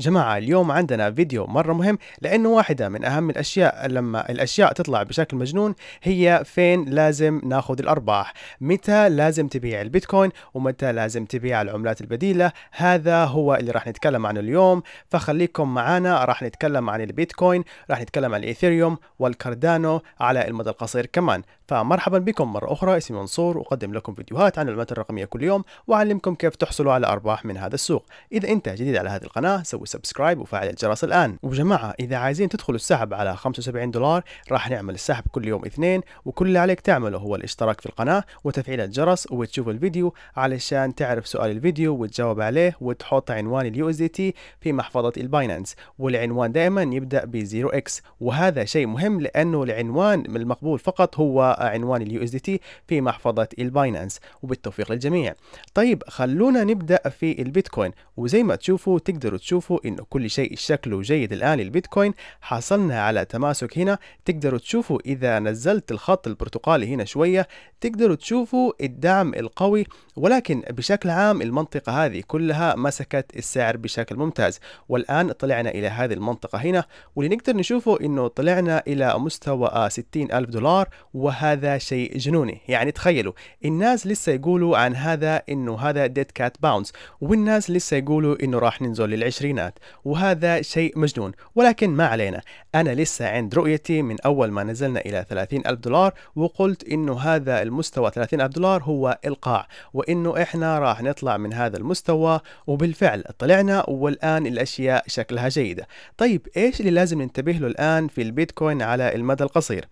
جماعة اليوم عندنا فيديو مرة مهم لأنه واحدة من أهم الأشياء لما الأشياء تطلع بشكل مجنون هي فين لازم ناخذ الأرباح متى لازم تبيع البيتكوين ومتى لازم تبيع العملات البديلة هذا هو اللي راح نتكلم عنه اليوم فخليكم معنا راح نتكلم عن البيتكوين راح نتكلم عن الإيثيريوم والكاردانو على المدى القصير كمان فمرحبا بكم مرة أخرى اسمي منصور أقدم لكم فيديوهات عن العملات الرقمية كل يوم وأعلمكم كيف تحصلوا على أرباح من هذا السوق إذا أنت جديد على هذه القناة سوي وسبسكرايب وفعل الجرس الآن وجماعة إذا عايزين تدخلوا السحب على 75 دولار راح نعمل السحب كل يوم اثنين وكل اللي عليك تعمله هو الاشتراك في القناة وتفعيل الجرس وتشوف الفيديو علشان تعرف سؤال الفيديو وتجاوب عليه وتحط عنوان اليو اس دي تي في محفظة الباينانس والعنوان دائما يبدأ ب 0x وهذا شيء مهم لأنه العنوان المقبول فقط هو عنوان اليو اس دي تي في محفظة الباينانس وبالتوفيق للجميع طيب خلونا نبدأ في البيتكوين وزي ما تشوفوا تقدروا تشوفوا إنه كل شيء شكله جيد الآن للبيتكوين حصلنا على تماسك هنا تقدروا تشوفوا إذا نزلت الخط البرتقالي هنا شوية تقدروا تشوفوا الدعم القوي ولكن بشكل عام المنطقة هذه كلها مسكت السعر بشكل ممتاز والآن طلعنا إلى هذه المنطقة هنا واللي نقدر نشوفه إنه طلعنا إلى مستوى 60 ألف دولار وهذا شيء جنوني يعني تخيلوا الناس لسه يقولوا عن هذا إنه هذا ديد كات باونس والناس لسه يقولوا إنه راح ننزل للعشرين الثمانينات وهذا شيء مجنون ولكن ما علينا أنا لسه عند رؤيتي من أول ما نزلنا إلى 30 ألف دولار وقلت إنه هذا المستوى 30 ألف دولار هو إلقاع وإنه إحنا راح نطلع من هذا المستوى وبالفعل طلعنا والآن الأشياء شكلها جيدة طيب إيش اللي لازم ننتبه له الآن في البيتكوين على المدى القصير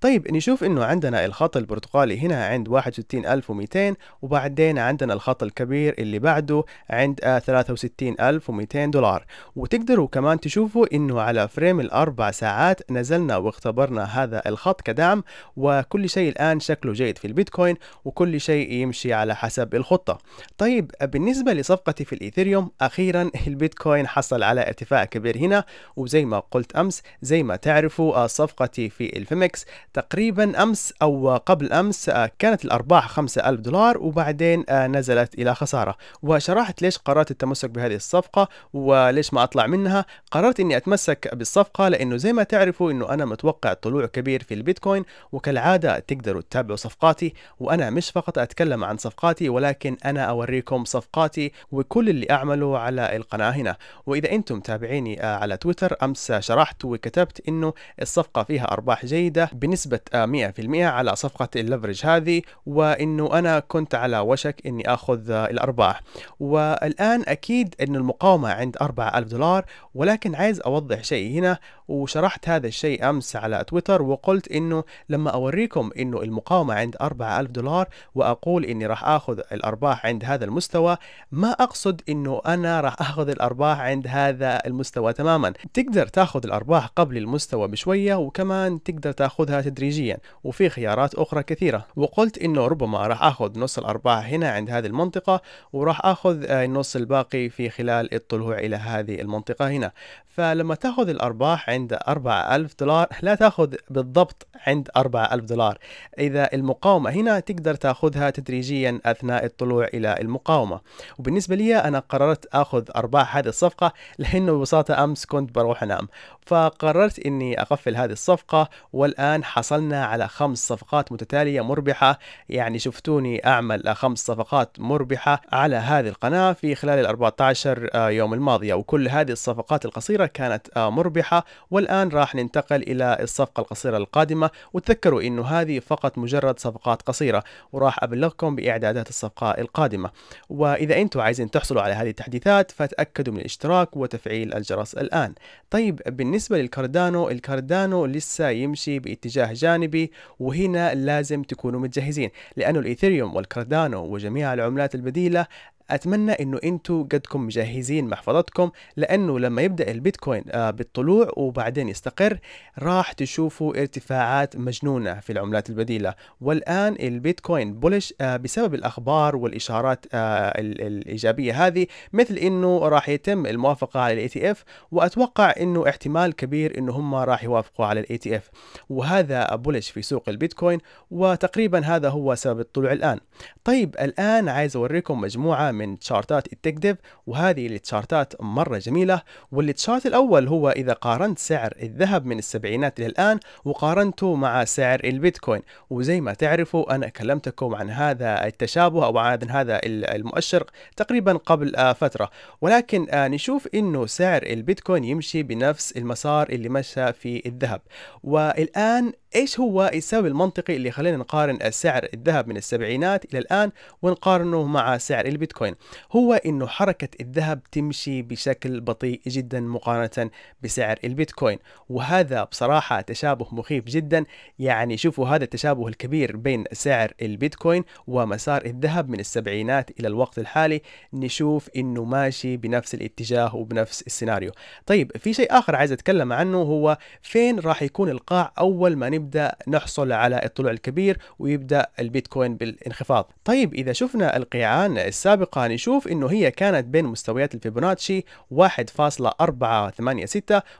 طيب نشوف إنه عندنا الخط البرتقالي هنا عند 61200 وبعدين عندنا الخط الكبير اللي بعده عند 63200 دولار الأسعار وتقدروا كمان تشوفوا إنه على فريم الأربع ساعات نزلنا واختبرنا هذا الخط كدعم وكل شيء الآن شكله جيد في البيتكوين وكل شيء يمشي على حسب الخطة طيب بالنسبة لصفقتي في الإيثيريوم أخيرا البيتكوين حصل على ارتفاع كبير هنا وزي ما قلت أمس زي ما تعرفوا صفقتي في الفيمكس تقريبا أمس أو قبل أمس آه، كانت الأرباح 5000 دولار وبعدين آه، نزلت إلى خسارة وشرحت ليش قررت التمسك بهذه الصفقة و ليش ما اطلع منها قررت اني اتمسك بالصفقه لانه زي ما تعرفوا انه انا متوقع طلوع كبير في البيتكوين وكالعاده تقدروا تتابعوا صفقاتي وانا مش فقط اتكلم عن صفقاتي ولكن انا اوريكم صفقاتي وكل اللي اعمله على القناه هنا واذا انتم تابعيني آه، على تويتر امس شرحت وكتبت انه الصفقه فيها ارباح جيده بنسبه 100% آه، على صفقه الليفرج هذه وانه انا كنت على وشك اني اخذ آه، الارباح والان اكيد انه المقاومه عند 4000 دولار ولكن عايز أوضح شيء هنا وشرحت هذا الشيء أمس على تويتر وقلت إنه لما أوريكم إنه المقاومة عند 4000 دولار وأقول إني راح آخذ الأرباح عند هذا المستوى ما أقصد إنه أنا راح آخذ الأرباح عند هذا المستوى تماما تقدر تاخذ الأرباح قبل المستوى بشوية وكمان تقدر تاخذها تدريجيا وفي خيارات أخرى كثيرة وقلت إنه ربما راح آخذ نص الأرباح هنا عند هذه المنطقة وراح آخذ آه، النص الباقي في خلال الطلوع إلى هذه المنطقة هنا فلما تأخذ الأرباح عند 4000 دولار لا تأخذ بالضبط عند 4000 دولار إذا المقاومة هنا تقدر تأخذها تدريجيا أثناء الطلوع إلى المقاومة وبالنسبة لي أنا قررت أخذ أرباح هذه الصفقة لأنه ببساطة أمس كنت بروح أنام فقررت أني أقفل هذه الصفقة والآن حصلنا على خمس صفقات متتالية مربحة يعني شفتوني أعمل خمس صفقات مربحة على هذه القناة في خلال ال 14 آه، يوم الماضية وكل هذه الصفقات القصيرة كانت آه، مربحة والآن راح ننتقل إلى الصفقة القصيرة القادمة وتذكروا أنه هذه فقط مجرد صفقات قصيرة وراح أبلغكم بإعدادات الصفقة القادمة وإذا أنتم عايزين تحصلوا على هذه التحديثات فتأكدوا من الاشتراك وتفعيل الجرس الآن طيب بالنسبة للكاردانو الكاردانو لسه يمشي باتجاه جانبي وهنا لازم تكونوا متجهزين لأنه الإيثيريوم والكاردانو وجميع العملات البديلة اتمنى انه انتوا قدكم مجهزين محفظتكم لانه لما يبدا البيتكوين آه، بالطلوع وبعدين يستقر راح تشوفوا ارتفاعات مجنونه في العملات البديله والان البيتكوين بولش آه، بسبب الاخبار والاشارات آه، الايجابيه هذه مثل انه راح يتم الموافقه على الاي تي اف واتوقع انه احتمال كبير انه هم راح يوافقوا على الاي تي اف وهذا بولش في سوق البيتكوين وتقريبا هذا هو سبب الطلوع الان طيب الان عايز اوريكم مجموعه من تشارتات ديف وهذه التشارتات مرة جميلة والتشارت الأول هو إذا قارنت سعر الذهب من السبعينات إلى الآن وقارنته مع سعر البيتكوين وزي ما تعرفوا أنا كلمتكم عن هذا التشابه أو عن هذا المؤشر تقريبا قبل آه، فترة ولكن آه، نشوف أنه سعر البيتكوين يمشي بنفس المسار اللي مشى في الذهب والآن ايش هو السبب المنطقي اللي خلينا نقارن سعر الذهب من السبعينات الى الان ونقارنه مع سعر البيتكوين هو انه حركة الذهب تمشي بشكل بطيء جدا مقارنة بسعر البيتكوين وهذا بصراحة تشابه مخيف جدا يعني شوفوا هذا التشابه الكبير بين سعر البيتكوين ومسار الذهب من السبعينات الى الوقت الحالي نشوف انه ماشي بنفس الاتجاه وبنفس السيناريو طيب في شيء اخر عايز اتكلم عنه هو فين راح يكون القاع اول ما نبدا نحصل على الطلوع الكبير ويبدا البيتكوين بالانخفاض طيب اذا شفنا القيعان السابقه نشوف انه هي كانت بين مستويات الفيبوناتشي 1.486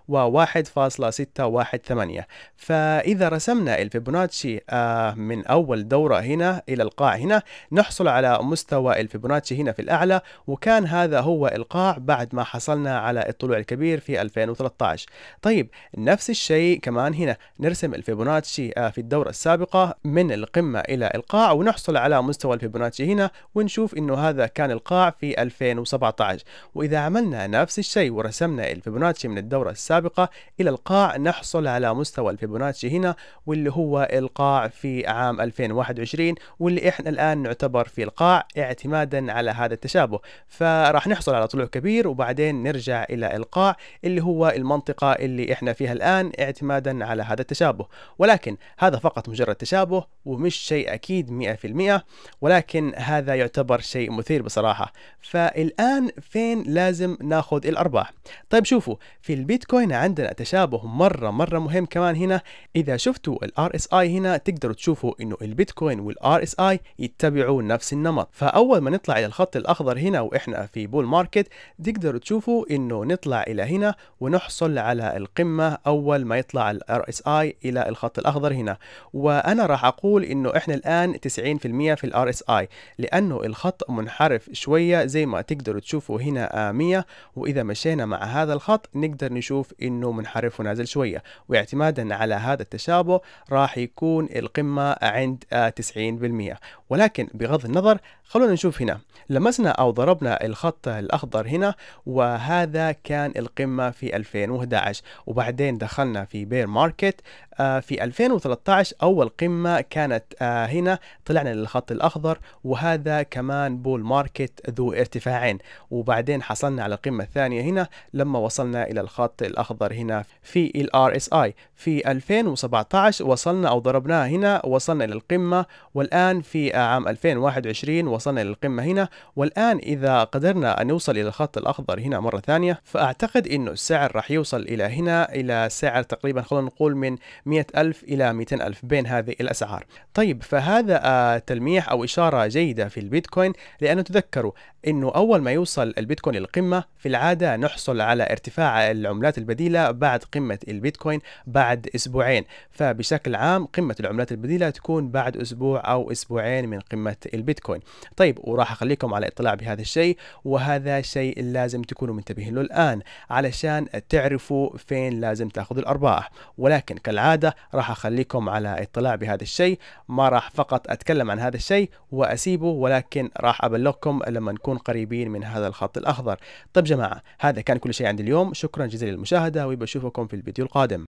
و 1.618 فاذا رسمنا الفيبوناتشي آه، من اول دوره هنا الى القاع هنا نحصل على مستوى الفيبوناتشي هنا في الاعلى وكان هذا هو القاع بعد ما حصلنا على الطلوع الكبير في 2013 طيب نفس الشيء كمان هنا نرسم الفيبوناتشي الفيبوناتشي آه، في الدورة السابقة من القمة إلى القاع ونحصل على مستوى الفيبوناتشي هنا ونشوف إنه هذا كان القاع في 2017 وإذا عملنا نفس الشيء ورسمنا الفيبوناتشي من الدورة السابقة إلى القاع نحصل على مستوى الفيبوناتشي هنا واللي هو القاع في عام 2021 واللي إحنا الآن نعتبر في القاع اعتمادا على هذا التشابه فراح نحصل على طلوع كبير وبعدين نرجع إلى القاع اللي هو المنطقة اللي إحنا فيها الآن اعتمادا على هذا التشابه ولكن هذا فقط مجرد تشابه ومش شيء أكيد 100% ولكن هذا يعتبر شيء مثير بصراحة فالآن فين لازم ناخذ الأرباح طيب شوفوا في البيتكوين عندنا تشابه مرة مرة مهم كمان هنا إذا شفتوا الـ RSI هنا تقدروا تشوفوا إنه البيتكوين والـ RSI يتبعوا نفس النمط فأول ما نطلع إلى الخط الأخضر هنا وإحنا في بول ماركت تقدروا تشوفوا إنه نطلع إلى هنا ونحصل على القمة أول ما يطلع الـ RSI إلى الخط الخط الأخضر هنا وأنا راح أقول إنه إحنا الآن 90% في الار اس اي لأنه الخط منحرف شوية زي ما تقدروا تشوفوا هنا 100 آه، وإذا مشينا مع هذا الخط نقدر نشوف إنه منحرف ونازل شوية واعتمادا على هذا التشابه راح يكون القمة عند 90% آه، ولكن بغض النظر خلونا نشوف هنا لمسنا أو ضربنا الخط الأخضر هنا وهذا كان القمة في 2011 وبعدين دخلنا في بير ماركت آه، في 2013 أول قمة كانت آه، هنا طلعنا للخط الأخضر وهذا كمان بول ماركت ذو ارتفاعين وبعدين حصلنا على القمة الثانية هنا لما وصلنا إلى الخط الأخضر هنا في ال RSI في 2017 وصلنا أو ضربناها هنا وصلنا إلى القمة والآن في آه، عام 2021 وصلنا إلى القمة هنا والآن إذا قدرنا أن نوصل إلى الخط الأخضر هنا مرة ثانية فأعتقد أنه السعر راح يوصل إلى هنا إلى سعر تقريبا خلونا نقول من 100 ألف إلى 200 ألف بين هذه الأسعار طيب فهذا آه، تلميح أو إشارة جيدة في البيتكوين لأنه تذكروا أنه أول ما يوصل البيتكوين للقمة في العادة نحصل على ارتفاع العملات البديلة بعد قمة البيتكوين بعد أسبوعين فبشكل عام قمة العملات البديلة تكون بعد أسبوع أو أسبوعين من قمة البيتكوين طيب وراح أخليكم على اطلاع بهذا الشيء وهذا شيء لازم تكونوا منتبهين له الآن علشان تعرفوا فين لازم تاخذوا الأرباح ولكن كالعادة العادة راح أخليكم على اطلاع بهذا الشيء ما راح فقط أتكلم عن هذا الشيء وأسيبه ولكن راح أبلغكم لما نكون قريبين من هذا الخط الأخضر طيب جماعة هذا كان كل شيء عند اليوم شكرا جزيلا للمشاهدة وبشوفكم في الفيديو القادم